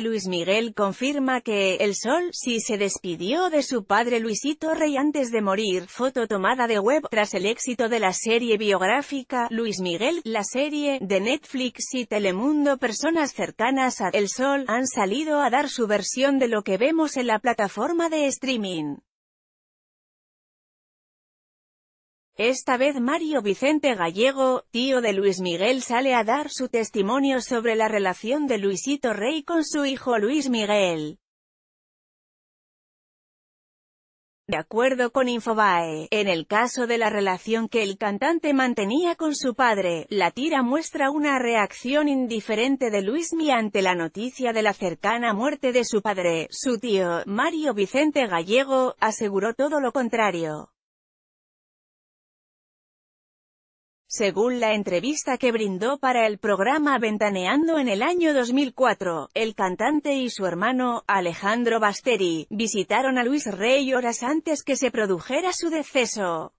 Luis Miguel confirma que, El Sol, sí se despidió de su padre Luisito Rey antes de morir, foto tomada de web, tras el éxito de la serie biográfica, Luis Miguel, la serie, de Netflix y Telemundo personas cercanas a El Sol, han salido a dar su versión de lo que vemos en la plataforma de streaming. Esta vez Mario Vicente Gallego, tío de Luis Miguel sale a dar su testimonio sobre la relación de Luisito Rey con su hijo Luis Miguel. De acuerdo con Infobae, en el caso de la relación que el cantante mantenía con su padre, la tira muestra una reacción indiferente de Luismi ante la noticia de la cercana muerte de su padre. Su tío, Mario Vicente Gallego, aseguró todo lo contrario. Según la entrevista que brindó para el programa Ventaneando en el año 2004, el cantante y su hermano, Alejandro Basteri, visitaron a Luis Rey horas antes que se produjera su deceso.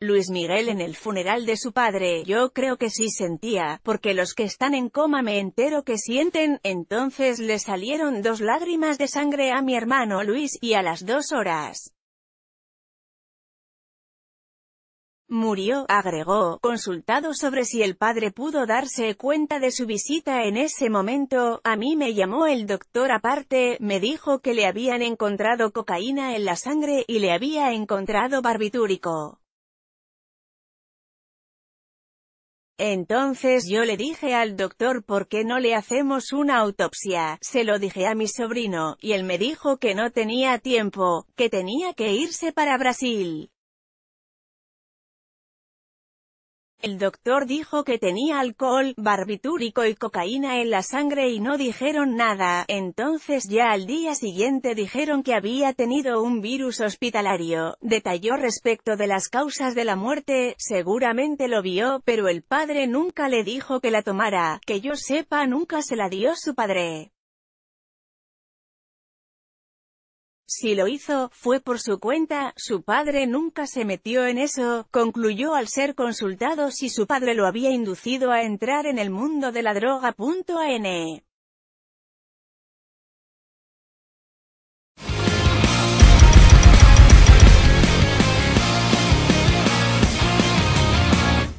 Luis Miguel en el funeral de su padre, yo creo que sí sentía, porque los que están en coma me entero que sienten, entonces le salieron dos lágrimas de sangre a mi hermano Luis, y a las dos horas. Murió, agregó, consultado sobre si el padre pudo darse cuenta de su visita en ese momento, a mí me llamó el doctor aparte, me dijo que le habían encontrado cocaína en la sangre y le había encontrado barbitúrico. Entonces yo le dije al doctor por qué no le hacemos una autopsia, se lo dije a mi sobrino, y él me dijo que no tenía tiempo, que tenía que irse para Brasil. El doctor dijo que tenía alcohol, barbitúrico y cocaína en la sangre y no dijeron nada, entonces ya al día siguiente dijeron que había tenido un virus hospitalario, detalló respecto de las causas de la muerte, seguramente lo vio, pero el padre nunca le dijo que la tomara, que yo sepa nunca se la dio su padre. Si lo hizo, fue por su cuenta, su padre nunca se metió en eso, concluyó al ser consultado si su padre lo había inducido a entrar en el mundo de la droga.